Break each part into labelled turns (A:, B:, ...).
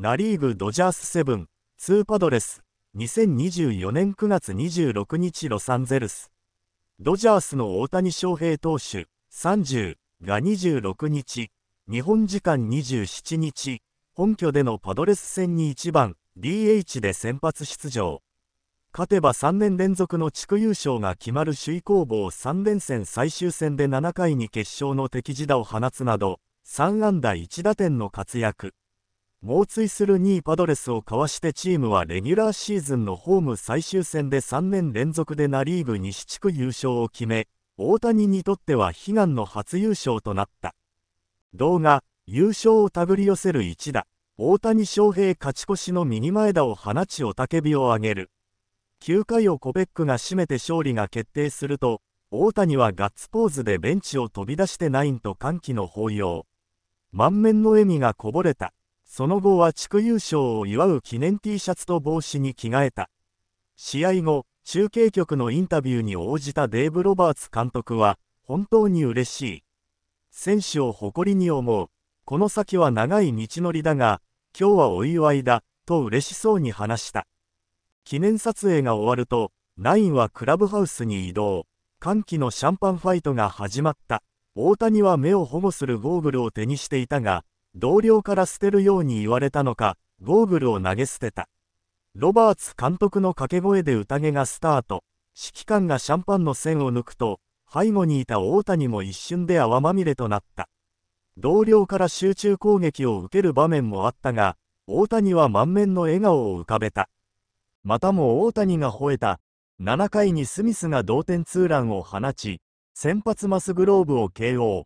A: ナ・リーグドジャース7、2パドレス、2024年9月26日ロサンゼルス。ドジャースの大谷翔平投手、30が26日、日本時間27日、本拠でのパドレス戦に1番 DH で先発出場。勝てば3年連続の地区優勝が決まる首位攻防3連戦最終戦で7回に決勝の敵地打を放つなど、3安打1打点の活躍。猛追する2位パドレスをかわしてチームはレギュラーシーズンのホーム最終戦で3年連続でナ・リーグ西地区優勝を決め大谷にとっては悲願の初優勝となった動画優勝を手繰り寄せる一打大谷翔平勝ち越しの右前打を放ち雄たけびを上げる9回をコペックが締めて勝利が決定すると大谷はガッツポーズでベンチを飛び出してナインと歓喜の抱擁満面の笑みがこぼれたその後は地区優勝を祝う記念 T シャツと帽子に着替えた。試合後、中継局のインタビューに応じたデーブ・ロバーツ監督は、本当に嬉しい。選手を誇りに思う。この先は長い道のりだが、今日はお祝いだ、と嬉しそうに話した。記念撮影が終わると、ナインはクラブハウスに移動。歓喜のシャンパンファイトが始まった。大谷は目を保護するゴーグルを手にしていたが、同僚から捨てるように言われたのか、ゴーグルを投げ捨てた。ロバーツ監督の掛け声で宴がスタート。指揮官がシャンパンの線を抜くと、背後にいた大谷も一瞬で泡まみれとなった。同僚から集中攻撃を受ける場面もあったが、大谷は満面の笑顔を浮かべた。またも大谷が吠えた。7回にスミスが同点ツーランを放ち、先発マスグローブを KO。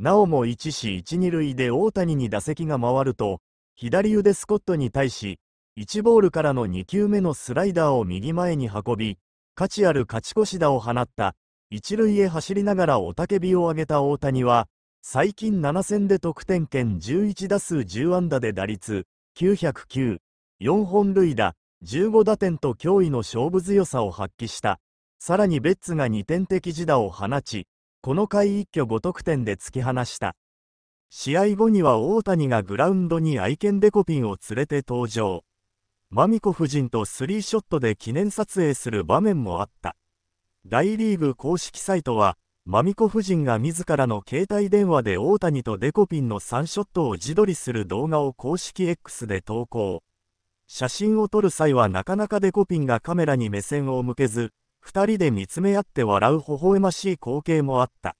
A: なおも1死1、2塁で大谷に打席が回ると、左腕スコットに対し、1ボールからの2球目のスライダーを右前に運び、価値ある勝ち越し打を放った、一塁へ走りながら雄たけびを上げた大谷は、最近7戦で得点圏11打数10安打で打率909、4本塁打、15打点と驚異の勝負強さを発揮した。さらにベッツが2点的自打を放ち、この回一挙5得点で突き放した。試合後には大谷がグラウンドに愛犬デコピンを連れて登場。マミコ夫人とスリーショットで記念撮影する場面もあった。大リーグ公式サイトは、マミコ夫人が自らの携帯電話で大谷とデコピンの3ショットを自撮りする動画を公式 X で投稿。写真を撮る際はなかなかデコピンがカメラに目線を向けず、二人で見つめ合って笑う微笑ましい光景もあった。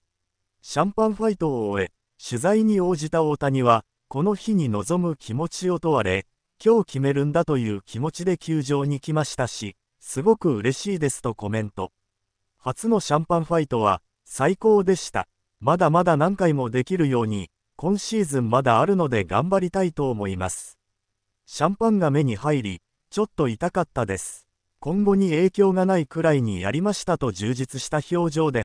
A: シャンパンファイトを終え、取材に応じた大谷は、この日に臨む気持ちを問われ、今日決めるんだという気持ちで球場に来ましたし、すごく嬉しいですとコメント。初のシャンパンファイトは、最高でした。まだまだ何回もできるように、今シーズンまだあるので頑張りたいと思います。シャンパンが目に入り、ちょっと痛かったです。今後に影響がないくらいにやりましたと充実した表情で